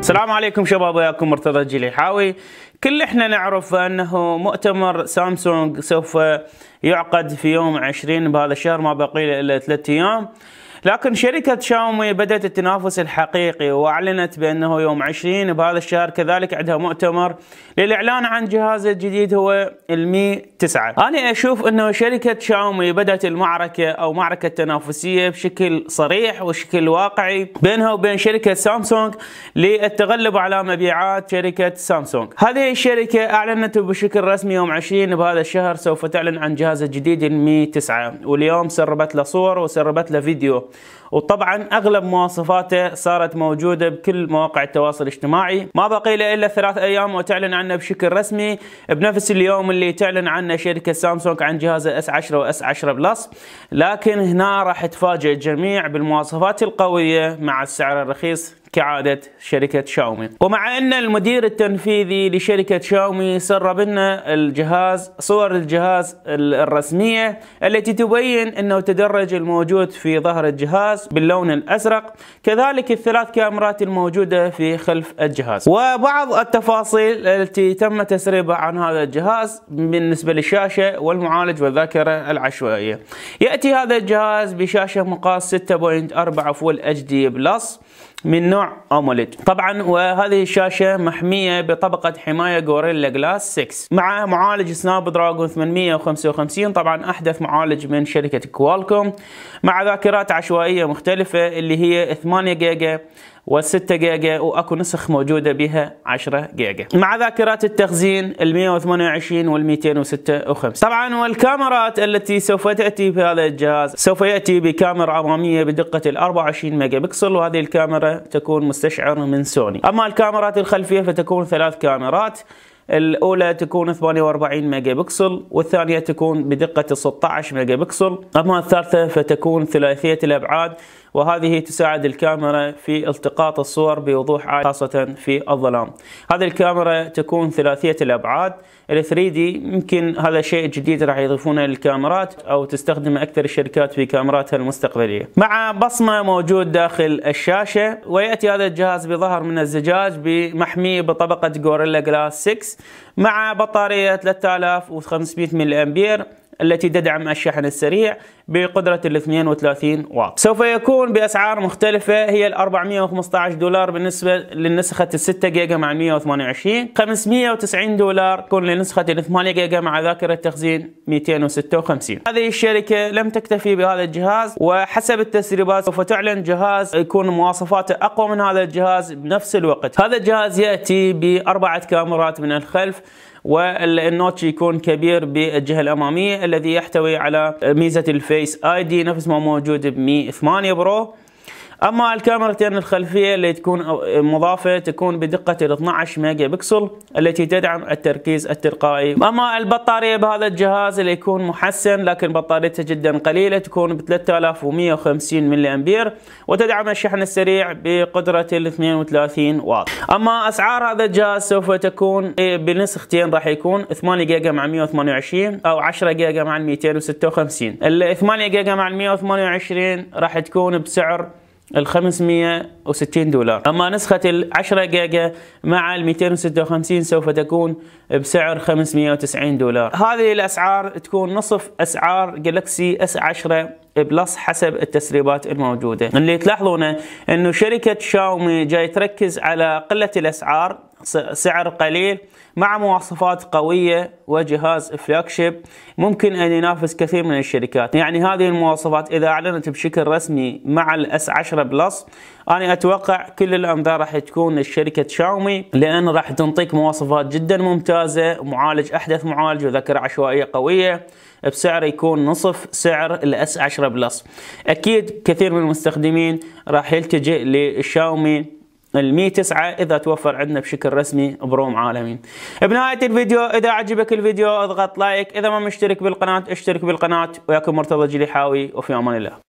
السلام عليكم شباب وياكم مرتضى الجليحاوي كل احنا نعرف انه مؤتمر سامسونج سوف يعقد في يوم 20 بهذا الشهر ما بقي الا 3 ايام لكن شركة شاومي بدأت التنافس الحقيقي وأعلنت بأنه يوم 20 بهذا الشهر كذلك عندها مؤتمر للإعلان عن جهازها الجديد هو المي 9 أنا أشوف أنه شركة شاومي بدأت المعركة أو معركة تنافسية بشكل صريح وشكل واقعي بينها وبين شركة سامسونج للتغلب على مبيعات شركة سامسونج هذه الشركة أعلنت بشكل رسمي يوم 20 بهذا الشهر سوف تعلن عن جهازها الجديد المي 9 واليوم سربت له صور وسربت له فيديو وطبعا اغلب مواصفاته صارت موجوده بكل مواقع التواصل الاجتماعي ما بقي له الا ثلاث ايام وتعلن عنه بشكل رسمي بنفس اليوم اللي تعلن عنه شركه سامسونج عن جهاز S10 و S10 بلس لكن هنا راح تفاجئ الجميع بالمواصفات القويه مع السعر الرخيص كعادة شركة شاومي ومع أن المدير التنفيذي لشركة شاومي سرب لنا الجهاز صور الجهاز الرسمية التي تبين أنه تدرج الموجود في ظهر الجهاز باللون الأزرق كذلك الثلاث كاميرات الموجودة في خلف الجهاز وبعض التفاصيل التي تم تسريبها عن هذا الجهاز بالنسبة للشاشة والمعالج والذاكرة العشوائية يأتي هذا الجهاز بشاشة مقاس 6.4 فول اتش دي بلس من نوع أموليد طبعا وهذه الشاشة محمية بطبقة حماية غوريلا جلاس 6 مع معالج سناب دراجون 855 طبعا أحدث معالج من شركة كوالكوم مع ذاكرات عشوائية مختلفة اللي هي 8 جيجا و6 جيجا واكو نسخ موجوده بها 10 جيجا مع ذاكرات التخزين ال 128 وال 256 طبعا والكاميرات التي سوف تاتي في هذا الجهاز سوف ياتي بكاميرا اماميه بدقه ال 24 ميجا بكسل وهذه الكاميرا تكون مستشعر من سوني اما الكاميرات الخلفيه فتكون ثلاث كاميرات الأولى تكون 48 ميجا بكسل والثانية تكون بدقة 16 ميجا بكسل أما الثالثة فتكون ثلاثية الأبعاد وهذه تساعد الكاميرا في التقاط الصور بوضوح عالي خاصة في الظلام هذه الكاميرا تكون ثلاثية الأبعاد ال 3D يمكن هذا شيء جديد راح يضيفونه للكاميرات أو تستخدمه أكثر الشركات في كاميراتها المستقبلية مع بصمة موجود داخل الشاشة ويأتي هذا الجهاز بظهر من الزجاج بمحميه بطبقة غوريلا جلاس 6 مع بطارية 3500 ملي أمبير التي تدعم الشحن السريع بقدرة ال 32 واط سوف يكون بأسعار مختلفة هي ال 415 دولار بالنسبة للنسخة ال 6 جيجا مع 128 590 دولار تكون لنسخة ال 8 جيجا مع ذاكرة تخزين 256 هذه الشركة لم تكتفي بهذا الجهاز وحسب التسريبات سوف تعلن جهاز يكون مواصفاته أقوى من هذا الجهاز بنفس الوقت هذا الجهاز يأتي بأربعة كاميرات من الخلف والنوتش يكون كبير بالجهه الاماميه الذي يحتوي على ميزه الفيس اي دي نفس ما موجود بمي 8 برو اما الكاميرتين الخلفيه اللي تكون مضافه تكون بدقه 12 ميجا بكسل التي تدعم التركيز التلقائي اما البطاريه بهذا الجهاز اللي يكون محسن لكن بطاريته جدا قليله تكون ب 3150 ملي امبير وتدعم الشحن السريع بقدره ال 32 واط اما اسعار هذا الجهاز سوف تكون إيه، بنسختين راح يكون 8 جيجا مع 128 او 10 جيجا مع 256 ال 8 جيجا مع 128 راح تكون بسعر ال 560 دولار أما نسخة ال 10 جيجا مع ال 256 سوف تكون بسعر 590 دولار هذه الأسعار تكون نصف أسعار جالكسي اس 10 بلس حسب التسريبات الموجودة اللي تلاحظونه أنه شركة شاومي جاي تركز على قلة الأسعار سعر قليل مع مواصفات قوية وجهاز فلاكشيب ممكن أن ينافس كثير من الشركات يعني هذه المواصفات إذا أعلنت بشكل رسمي مع الاس 10 بلس أنا أتوقع كل الأنظار راح تكون لشركة شاومي لأن راح تنطيك مواصفات جدا ممتازة معالج أحدث معالج وذاكرة عشوائية قوية بسعر يكون نصف سعر الاس 10 بلس أكيد كثير من المستخدمين راح يلتجئ للشاومي ال 109 اذا توفر عندنا بشكل رسمي بروم عالمي بنهايه الفيديو اذا عجبك الفيديو اضغط لايك اذا ما مشترك بالقناه اشترك بالقناه وياكم مرتضى جليحاوي وفي امان الله